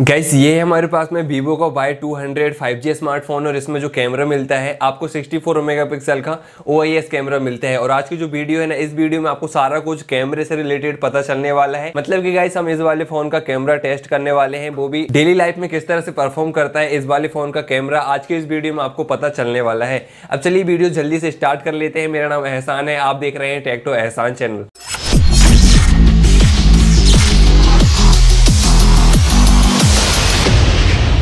gas ये है हमारे पास में वीवो का Y two hundred five G smartphone और इसमें जो कैमरा मिलता है आपको 64 फोर मेगा पिक्सल का ओ आई एस कैमरा मिलता है और आज की जो वीडियो है ना इस वीडियो में आपको सारा कुछ कैमरे से रिलेटेड पता चलने वाला है मतलब कि गाइस हम इस वाले फोन का कैमरा टेस्ट करने वाले हैं वो भी डेली लाइफ में किस तरह से परफॉर्म करता है इस वाले फोन का कैमरा आज के इस वीडियो में आपको पता चलने वाला है अब चलिए वीडियो जल्दी से स्टार्ट कर लेते हैं मेरा नाम एहसान है आप देख रहे हैं टेक्टो एहसान चैनल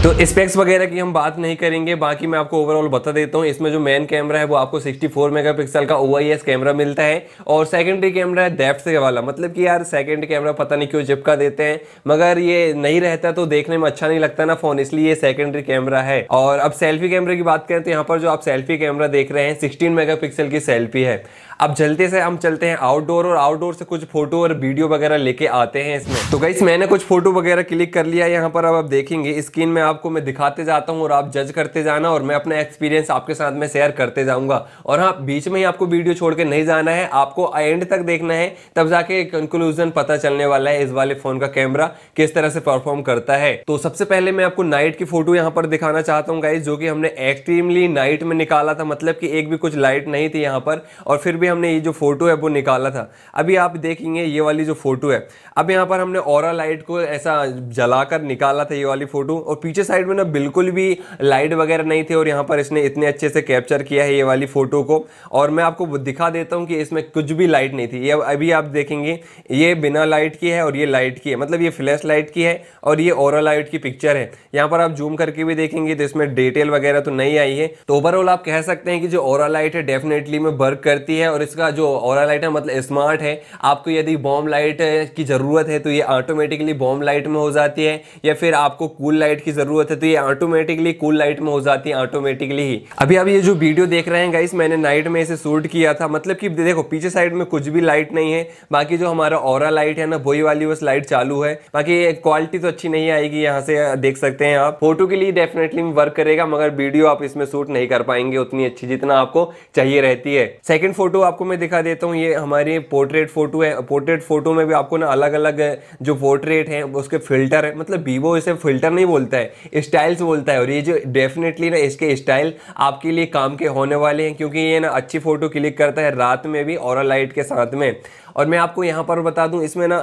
तो स्पेक्स वगैरह की हम बात नहीं करेंगे बाकी मैं आपको ओवरऑल बता देता हूँ इसमें जो मेन कैमरा है वो आपको 64 मेगापिक्सल का ओ कैमरा मिलता है और सेकेंडरी कैमरा है डेप्थ से वाला मतलब कि यार सेकेंडरी कैमरा पता नहीं क्यों चिपका देते हैं मगर ये नहीं रहता तो देखने में अच्छा नहीं लगता ना फ़ोन इसलिए ये सेकेंडरी कैमरा है और अब सेल्फी कैमरे की बात करें तो यहाँ पर जो आप सेल्फी कैमरा देख रहे हैं सिक्सटीन मेगा की सेल्फी है अब जल्दी से हम चलते हैं आउटडोर और आउटडोर से कुछ फोटो और वीडियो वगैरह लेके आते हैं इसमें तो गई मैंने कुछ फोटो वगैरह क्लिक कर लिया यहाँ पर अब आप देखेंगे स्क्रीन में आपको मैं दिखाते जाता हूँ और आप जज करते जाना और मैं अपना एक्सपीरियंस आपके साथ में शेयर करते जाऊंगा और हाँ बीच में ही आपको वीडियो छोड़ के नहीं जाना है आपको एंड तक देखना है तब जाके कंक्लूजन पता चलने वाला है इस वाले फ़ोन का कैमरा किस तरह से परफॉर्म करता है तो सबसे पहले मैं आपको नाइट की फ़ोटो यहाँ पर दिखाना चाहता हूँ गाइज जो कि हमने एक्सट्रीमली नाइट में निकाला था मतलब कि एक भी कुछ लाइट नहीं थी यहाँ पर और फिर भी भी हमने ये जो फोटो है वो निकाला था अभी आप देखेंगे ये वाली जो फोटो है अब यहाँ पर हमने और लाइट को ऐसा जलाकर निकाला था ये वाली फोटो और पीछे साइड में ना बिल्कुल भी लाइट वगैरह नहीं थे और यहाँ पर इसने इतने अच्छे से कैप्चर किया है ये वाली फोटो को और मैं आपको दिखा देता हूँ कि इसमें कुछ भी लाइट नहीं थी ये अभी आप देखेंगे ये बिना लाइट की है और ये लाइट की है मतलब ये फ्लैश लाइट की है और ये और लाइट की पिक्चर है यहाँ पर आप जूम करके भी देखेंगे तो इसमें डिटेल वगैरह तो नहीं आई है तो ओवरऑल आप कह सकते हैं कि जो और लाइट है डेफिनेटली में वर्क करती है और इसका जो और लाइट है मतलब स्मार्ट है आपको यदि बॉम लाइट की ज़रूरत है तो ये ऑटोमेटिकली बॉम लाइट में हो जाती है या फिर आपको कूल लाइट की ज़रूरत है तो ये ऑटोमेटिकली कूल लाइट में हो जाती है ऑटोमेटिकली ही अभी अभी ये जो वीडियो देख रहे हैं गाइस मैंने नाइट में इसे शूट किया था मतलब कि देखो पीछे साइड में कुछ भी लाइट नहीं है बाकी जो हमारा और लाइट है ना वही वाली बस लाइट चालू है बाकी क्वालिटी तो अच्छी नहीं आएगी यहाँ से देख सकते हैं आप फोटो के लिए डेफिनेटली वर्क करेगा मगर वीडियो आप इसमें शूट नहीं कर पाएंगे उतनी अच्छी जितना आपको चाहिए रहती है सेकेंड फोटो आपको मैं दिखा देता हूँ ये हमारी पोर्ट्रेट फोटो है पोर्ट्रेट फोटो में भी आपको ना अलग अलग जो पोर्ट्रेट है उसके फिल्टर है मतलब वीवो इसे फिल्टर नहीं बोलता है स्टाइल्स बोलता है और ये जो डेफिनेटली ना इसके स्टाइल आपके लिए काम के होने वाले हैं क्योंकि ये ना अच्छी फोटो क्लिक करता है रात में भी और लाइट के साथ में और मैं आपको यहाँ पर बता दूँ इसमें ना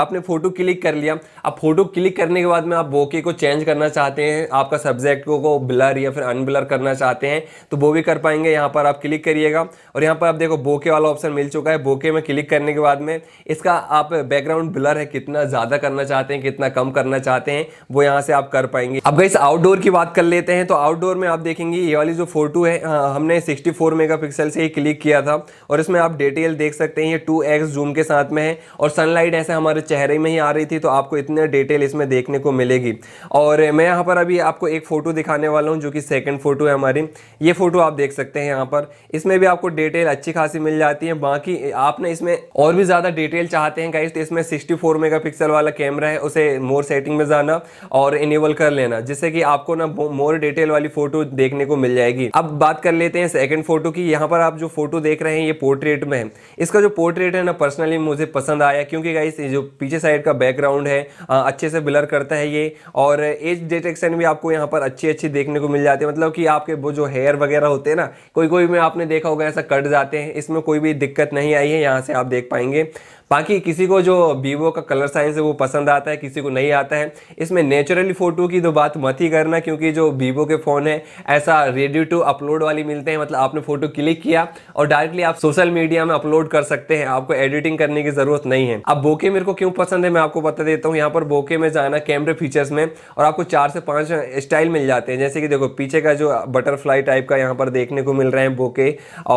आपने फ़ोटो क्लिक कर लिया अब फ़ोटो क्लिक करने के बाद में आप बोके को चेंज करना चाहते हैं आपका सब्जेक्ट को, ब्लर या फिर अनब्लर करना चाहते हैं तो वो भी कर पाएंगे यहाँ पर आप क्लिक करिएगा और यहाँ पर आप देखो बोके वाला ऑप्शन मिल चुका है बोके में क्लिक करने के बाद में इसका आप बैकग्राउंड ब्लर है कितना ज़्यादा करना चाहते हैं कितना कम करना चाहते हैं वो यहाँ से आप कर पाएंगे अब इस आउटडोर की बात कर लेते हैं तो आउटडोर में आप देखेंगे ये वाली जो फोटो है हमने सिक्सटी फोर से ही क्लिक किया था और इसमें आप डिटेल देख सकते हैं ये टू एक्स जूम के साथ में है और सनलाइट ऐसे हमारे चेहरे में ही आ रही थी तो आपको इतने डिटेल इसमें देखने को मिलेगी और मैं यहाँ पर अभी आपको एक फ़ोटो दिखाने वाला हूँ जो कि सेकेंड फ़ोटो है हमारी ये फ़ोटो आप देख सकते हैं यहाँ पर इसमें भी आपको डिटेल अच्छी खासी मिल जाती है बाकी आपने इसमें और भी ज़्यादा डिटेल चाहते हैं गाइस तो इसमें सिक्सटी फोर वाला कैमरा है उसे मोर सेटिंग में जाना और इनेबल कर लेना जिससे कि आपको ना मोर डिटेल वाली फ़ोटो देखने को मिल जाएगी अब बात कर लेते हैं सेकेंड फ़ोटो की यहाँ पर आप जो फ़ोटो देख रहे हैं ये पोर्ट्रेट में है इसका जो पोर्ट्रेट है ना पर्सनली मुझे पसंद आया क्योंकि गाइस जो पीछे साइड का बैकग्राउंड है अच्छे से ब्लर करता है ये और एज डिटेक्शन भी आपको यहाँ पर अच्छी अच्छी देखने को मिल जाती है मतलब कि आपके वो जो हेयर वगैरह होते हैं ना कोई कोई में आपने देखा होगा ऐसा कट जाते हैं इसमें कोई भी दिक्कत नहीं आई है यहाँ से आप देख पाएंगे बाकी किसी को जो वीवो का कलर साइज है वो पसंद आता है किसी को नहीं आता है इसमें नेचुरली फ़ोटो की तो बात मत ही करना क्योंकि जो वीवो के फ़ोन है ऐसा रेडी टू अपलोड वाली मिलते हैं मतलब आपने फ़ोटो क्लिक किया और डायरेक्टली आप सोशल मीडिया में अपलोड कर सकते हैं आपको एडिटिंग करने की ज़रूरत नहीं है अब बोके मेरे को क्यों पसंद है मैं आपको बता देता हूँ यहाँ पर बोके में जाना कैमरे फीचर्स में और आपको चार से पाँच स्टाइल मिल जाते हैं जैसे कि देखो पीछे का जो बटरफ्लाई टाइप का यहाँ पर देखने को मिल रहा है बोके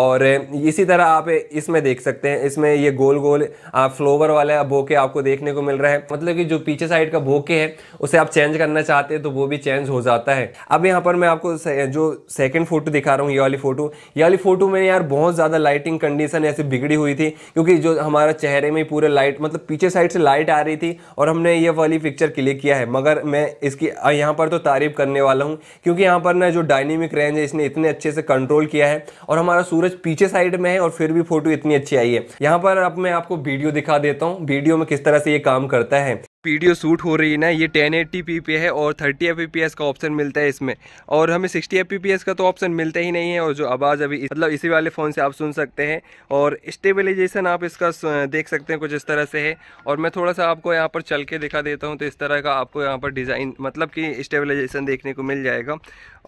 और इसी तरह आप इसमें देख सकते हैं इसमें ये गोल गोल फ्लोवर वाला बोके आपको देखने को मिल रहा है मतलब कि जो पीछे साइड का बोके है उसे आप चेंज करना चाहते हैं तो वो भी चेंज हो जाता है अब यहाँ पर मैं आपको जो सेकंड फोटो दिखा रहा हूँ ये वाली फोटो ये वाली फोटो में यार बहुत ज़्यादा लाइटिंग कंडीशन ऐसे बिगड़ी हुई थी क्योंकि जो हमारा चेहरे में पूरे लाइट मतलब पीछे साइड से लाइट आ रही थी और हमने ये वाली पिक्चर क्लिक किया है मगर मैं इसकी यहाँ पर तो तारीफ करने वाला हूँ क्योंकि यहाँ पर ना जो डायनेमिक रेंज है इसने इतने अच्छे से कंट्रोल किया है और हमारा सूरज पीछे साइड में है और फिर भी फोटो इतनी अच्छी आई है यहाँ पर अब मैं आपको वीडियो वीडियो दिखा देता हूँ वीडियो में किस तरह से ये काम करता है वीडियो शूट हो रही है ना ये 1080p पे है और 30 एफ का ऑप्शन मिलता है इसमें और हमें 60 एफ का तो ऑप्शन मिलता ही नहीं है और जो आवाज़ अभी मतलब इसी वाले फ़ोन से आप सुन सकते हैं और स्टेबलाइजेशन आप इसका देख सकते हैं कुछ इस तरह से है और मैं थोड़ा सा आपको यहाँ पर चल के दिखा देता हूँ तो इस तरह का आपको यहाँ पर डिज़ाइन मतलब कि स्टेबलाइजेशन देखने को मिल जाएगा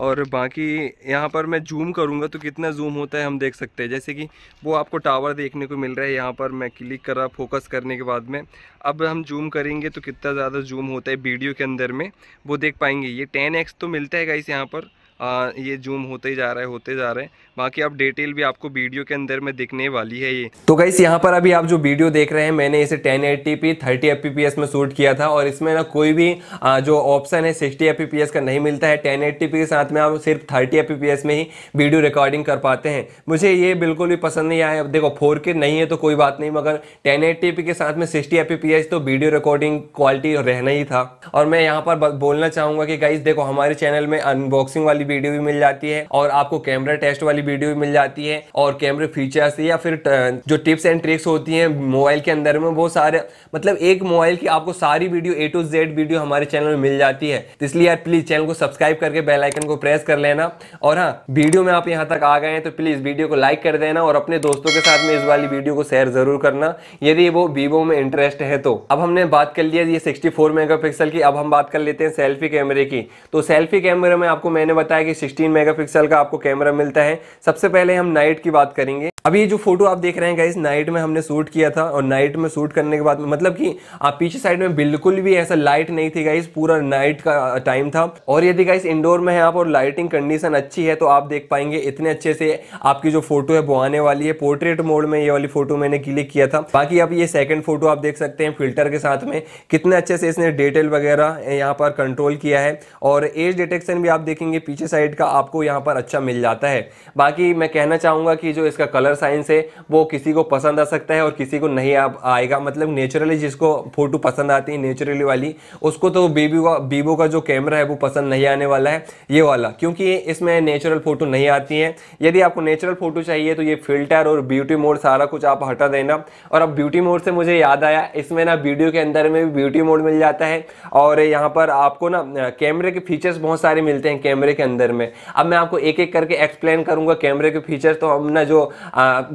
और बाकी यहाँ पर मैं जूम करूँगा तो कितना जूम होता है हम देख सकते हैं जैसे कि वो आपको टावर देखने को मिल रहा है यहाँ पर मैं क्लिक करा फोकस करने के बाद में अब हम जूम करेंगे तो कितना ज़्यादा जूम होता है वीडियो के अंदर में वो देख पाएंगे ये टेन एक्स तो मिलता है गाइस यहाँ पर आ, ये जूम होते ही जा रहे है होते जा रहे हैं बाकी अब डिटेल भी आपको वीडियो के अंदर में दिखने वाली है ये तो गाइस यहाँ पर अभी आप जो वीडियो देख रहे हैं मैंने इसे 1080p 30 fps में शूट किया था और इसमें ना कोई भी आ, जो ऑप्शन है 60 fps का नहीं मिलता है 1080p के साथ में आप सिर्फ 30 fps में ही वीडियो रिकॉर्डिंग कर पाते हैं मुझे ये बिल्कुल भी पसंद नहीं आया देखो 4K नहीं है तो कोई बात नहीं मगर 1080p के साथ में 60 fps तो वीडियो रिकॉर्डिंग क्वालिटी रहना ही था और मैं यहाँ पर बोलना चाहूँगा कि गाइस देखो हमारे चैनल में अनबॉक्सिंग वाली वीडियो भी मिल जाती है और आपको कैमरा टेस्ट वाली वीडियो भी मिल जाती है और कैमरे फीचर्स या फिर जो टिप्स एंड ट्रिक्स होती हैं मोबाइल के अंदर में वो सारे मतलब एक मोबाइल की आपको सारी video A to Z video हमारे चैनल में मिल जाती है तो इसलिए यार प्लीज चैनल को सब्सक्राइब करके बेलाइकन को प्रेस कर लेना और हाँ वीडियो में आप यहाँ तक आ गए हैं तो प्लीज वीडियो को लाइक कर देना और अपने दोस्तों के साथ में इस वाली वीडियो को शेयर जरूर करना यदि वो वीवो में इंटरेस्ट है तो अब हमने बात कर लिया ये 64 मेगापिक्सल की अब हम बात कर लेते हैं सेल्फी कैमरे की तो सेल्फी कैमरे में आपको मैंने बताया है कि 16 मेगापिक्सल का आपको कैमरा मिलता है सबसे पहले हम नाइट की बात करेंगे अब ये जो फोटो आप देख रहे हैं गाइस नाइट में हमने शूट किया था और नाइट में शूट करने के बाद मतलब कि आप पीछे साइड में बिल्कुल भी ऐसा लाइट नहीं थी गाइस पूरा नाइट का टाइम था और यदि गाइस इंडोर में है आप और लाइटिंग कंडीशन अच्छी है तो आप देख पाएंगे इतने अच्छे से आपकी जो फोटो है वो आने वाली है पोर्ट्रेट मोड में ये वाली फोटो मैंने क्लिक किया था बाकी आप ये सेकेंड फोटो आप देख सकते हैं फिल्टर के साथ में कितने अच्छे से इसने डिटेल वगैरह यहाँ पर कंट्रोल किया है और एज डिटेक्शन भी आप देखेंगे पीछे साइड का आपको यहाँ पर अच्छा मिल जाता है बाकी मैं कहना चाहूँगा कि जो इसका कलर कलर साइंस है वो किसी को पसंद आ सकता है और किसी को नहीं आ, आएगा मतलब नेचुरली जिसको फ़ोटो पसंद आती है नेचुरली वाली उसको तो बीबी का बीबो का जो कैमरा है वो पसंद नहीं आने वाला है ये वाला क्योंकि इसमें नेचुरल फ़ोटो नहीं आती है यदि आपको नेचुरल फ़ोटो चाहिए तो ये फिल्टर और ब्यूटी मोड सारा कुछ आप हटा देना और अब ब्यूटी मोड से मुझे याद आया इसमें ना वीडियो के अंदर में भी ब्यूटी मोड मिल जाता है और यहाँ पर आपको ना कैमरे के फीचर्स बहुत सारे मिलते हैं कैमरे के अंदर में अब मैं आपको एक एक करके एक्सप्लेन करूँगा कैमरे के फीचर्स तो हम ना जो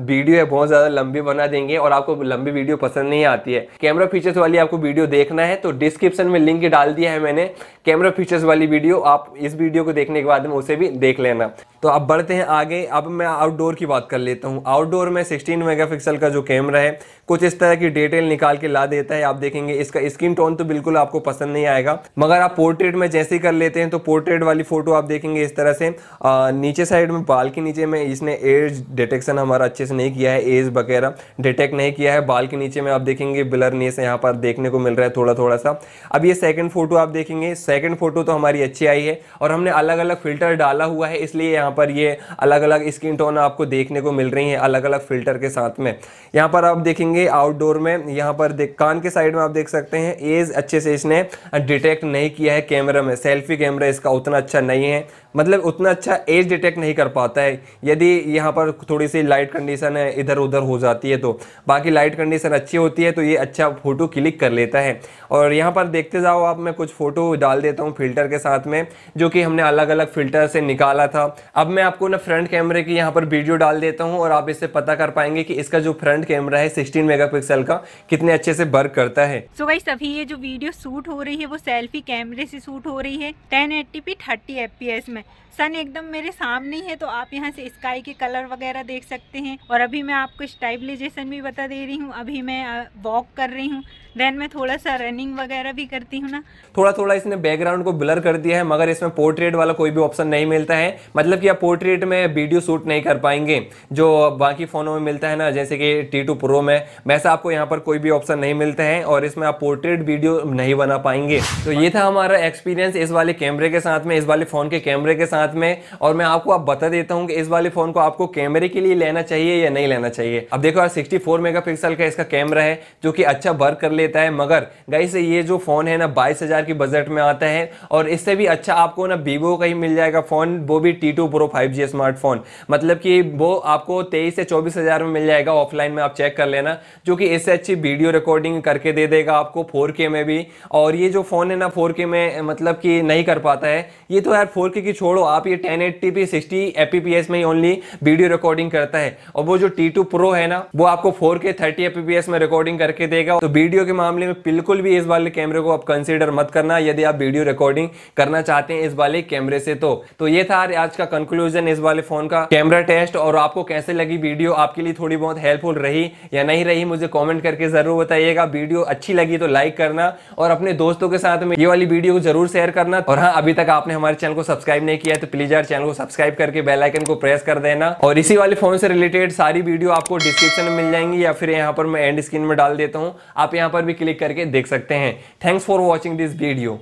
वीडियो है बहुत ज़्यादा लंबी बना देंगे और आपको लंबी वीडियो पसंद नहीं आती है कैमरा फीचर्स वाली आपको वीडियो देखना है तो डिस्क्रिप्शन में लिंक डाल दिया है मैंने कैमरा फीचर्स वाली वीडियो आप इस वीडियो को देखने के बाद में उसे भी देख लेना तो अब बढ़ते हैं आगे अब मैं आउटडोर की बात कर लेता हूँ आउटडोर में 16 मेगापिक्सल का जो कैमरा है कुछ इस तरह की डिटेल निकाल के ला देता है आप देखेंगे इसका स्क्रीन टोन तो बिल्कुल आपको पसंद नहीं आएगा मगर आप पोर्ट्रेट में जैसे ही कर लेते हैं तो पोर्ट्रेट वाली फोटो आप देखेंगे इस तरह से आ, नीचे साइड में बाल के नीचे में इसने एज डिटेक्शन हमारा हमारा अच्छे से नहीं किया है एज वगैरह डिटेक्ट नहीं किया है बाल के नीचे में आप देखेंगे ब्लरनेस यहाँ पर देखने को मिल रहा है थोड़ा थोड़ा सा अब ये सेकंड फोटो आप देखेंगे सेकंड फोटो तो हमारी अच्छी आई है और हमने अलग अलग फिल्टर डाला हुआ है इसलिए यहाँ पर ये अलग अलग स्किन टोन आपको देखने को मिल रही है अलग अलग फिल्टर के साथ में यहाँ पर आप देखेंगे आउटडोर में यहाँ पर कान के साइड में आप देख सकते हैं एज अच्छे से इसने डिटेक्ट नहीं किया है कैमरा में सेल्फी कैमरा इसका उतना अच्छा नहीं है मतलब उतना अच्छा एज डिटेक्ट नहीं कर पाता है यदि यहाँ पर थोड़ी सी लाइट लाइट कंडीशन है इधर उधर हो जाती है तो बाकी लाइट कंडीशन अच्छी होती है तो ये अच्छा फ़ोटो क्लिक कर लेता है और यहाँ पर देखते जाओ आप मैं कुछ फ़ोटो डाल देता हूँ फ़िल्टर के साथ में जो कि हमने अलग अलग फ़िल्टर से निकाला था अब मैं आपको ना फ्रंट कैमरे की यहाँ पर वीडियो डाल देता हूँ और आप इससे पता कर पाएंगे कि इसका जो फ्रंट कैमरा है सिक्सटीन मेगा का कितने अच्छे से वर्क करता है सो भाई सभी ये जो वीडियो शूट हो रही है वो सेल्फी कैमरे से शूट हो रही है ten eighty p thirty F में सन एकदम मेरे सामने है तो आप यहाँ से स्काई के कलर वगैरह देख सकते हैं और अभी मैं आपको स्टाइबलाइजेशन भी बता दे रही हूँ अभी मैं वॉक कर रही हूँ देन मैं थोड़ा सा रनिंग वगैरह भी करती हूँ ना थोड़ा थोड़ा इसने बैकग्राउंड को ब्लर कर दिया है मगर इसमें पोर्ट्रेट वाला कोई भी ऑप्शन नहीं मिलता है मतलब कि आप पोर्ट्रेट में वीडियो शूट नहीं कर पाएंगे जो बाकी फ़ोनों में मिलता है ना जैसे कि टी टू प्रो में वैसा आपको यहाँ पर कोई भी ऑप्शन नहीं मिलता है और इसमें आप पोर्ट्रेट वीडियो नहीं बना पाएंगे तो ये था हमारा एक्सपीरियंस इस वाले कैमरे के साथ में इस वाले फ़ोन के कैमरे के साथ साथ में और मैं आपको आप बता देता हूँ कि इस वाले फोन को आपको कैमरे के लिए लेना चाहिए या नहीं लेना चाहिए अब देखो यार सिक्सटी फोर मेगापिक्सल का इसका कैमरा है जो कि अच्छा वर्क कर लेता है मगर गई से ये जो फोन है ना बाईस हजार की बजट में आता है और इससे भी अच्छा आपको ना वीवो का ही मिल जाएगा फोन वो भी T two Pro five G smartphone मतलब कि वो आपको तेईस से चौबीस हजार में मिल जाएगा ऑफलाइन में आप चेक कर लेना जो कि इससे अच्छी वीडियो रिकॉर्डिंग करके दे देगा आपको फोर में भी और ये जो फोन है ना फोर में मतलब कि नहीं कर पाता है ये तो यार फोर की छोड़ो आप ये ten eighty p sixty FPS में ही ओनली वीडियो रिकॉर्डिंग करता है और वो जो टी टू प्रो है ना वो आपको फोर के थर्टी एपीपीएस में रिकॉर्डिंग करके देगा तो वीडियो के मामले में बिल्कुल भी इस वाले कैमरे को आप कंसिडर मत करना यदि आप वीडियो रिकॉर्डिंग करना चाहते हैं इस वाले कैमरे से तो तो ये था आज का कंक्लूजन इस वाले फोन का कैमरा टेस्ट और आपको कैसे लगी वीडियो आपके लिए थोड़ी बहुत हेल्पफुल रही या नहीं रही मुझे कॉमेंट करके जरूर बताइएगा वीडियो अच्छी लगी तो लाइक करना और अपने दोस्तों के साथ में ये वाली वीडियो को जरूर शेयर करना और हाँ अभी तक आपने हमारे चैनल को सब्सक्राइब नहीं किया है तो प्लीज यार चैनल को सब्सक्राइब करके बेलाइकन को प्रेस कर देना और इसी वाले फोन से रिलेटेड सारी वीडियो आपको डिस्क्रिप्शन में मिल जाएंगी या फिर यहाँ पर मैं एंड स्क्रीन में डाल देता हूँ आप यहाँ पर भी क्लिक करके देख सकते हैं thanks for watching this video